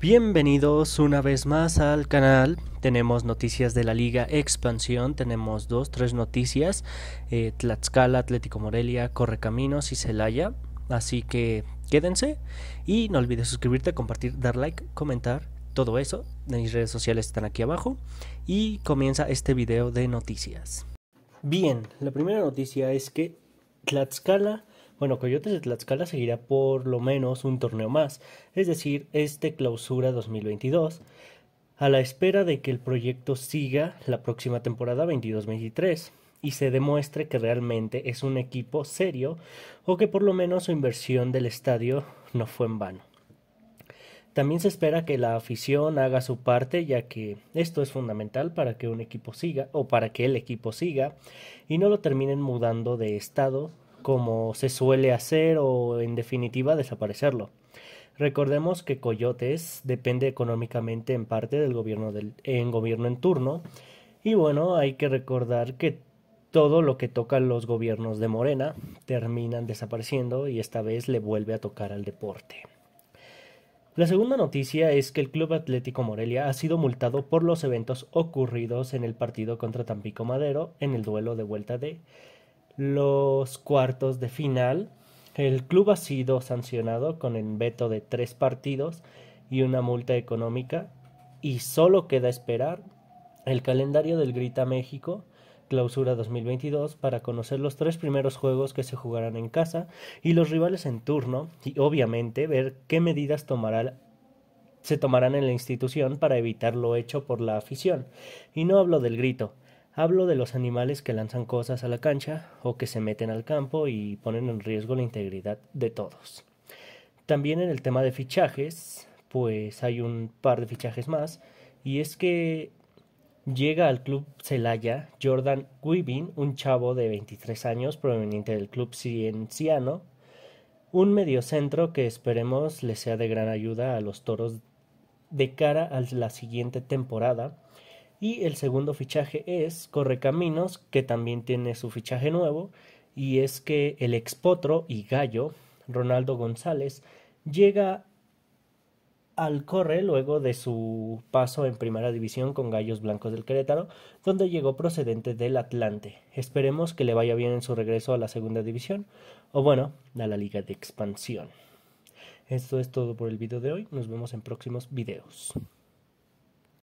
Bienvenidos una vez más al canal. Tenemos noticias de la Liga Expansión, tenemos dos, tres noticias. Eh, Tlaxcala, Atlético Morelia, Correcaminos y Celaya. Así que quédense y no olvides suscribirte, compartir, dar like, comentar, todo eso. Mis redes sociales están aquí abajo. Y comienza este video de noticias. Bien, la primera noticia es que Tlaxcala bueno, Coyotes de Tlaxcala seguirá por lo menos un torneo más, es decir, este clausura 2022, a la espera de que el proyecto siga la próxima temporada 22-23 y se demuestre que realmente es un equipo serio o que por lo menos su inversión del estadio no fue en vano. También se espera que la afición haga su parte, ya que esto es fundamental para que un equipo siga o para que el equipo siga y no lo terminen mudando de estado como se suele hacer o en definitiva desaparecerlo. Recordemos que Coyotes depende económicamente en parte del gobierno en gobierno en turno y bueno, hay que recordar que todo lo que tocan los gobiernos de Morena terminan desapareciendo y esta vez le vuelve a tocar al deporte. La segunda noticia es que el Club Atlético Morelia ha sido multado por los eventos ocurridos en el partido contra Tampico Madero en el duelo de vuelta de los cuartos de final. El club ha sido sancionado con el veto de tres partidos y una multa económica y solo queda esperar el calendario del Grita México Clausura 2022 para conocer los tres primeros juegos que se jugarán en casa y los rivales en turno y obviamente ver qué medidas tomará, se tomarán en la institución para evitar lo hecho por la afición. Y no hablo del grito, Hablo de los animales que lanzan cosas a la cancha o que se meten al campo y ponen en riesgo la integridad de todos. También en el tema de fichajes, pues hay un par de fichajes más, y es que llega al club Celaya Jordan Wibin, un chavo de 23 años proveniente del club cienciano, un mediocentro que esperemos le sea de gran ayuda a los toros de cara a la siguiente temporada y el segundo fichaje es Correcaminos, que también tiene su fichaje nuevo, y es que el expotro y gallo, Ronaldo González, llega al Corre luego de su paso en primera división con Gallos Blancos del Querétaro, donde llegó procedente del Atlante. Esperemos que le vaya bien en su regreso a la segunda división, o bueno, a la liga de expansión. Esto es todo por el video de hoy, nos vemos en próximos videos.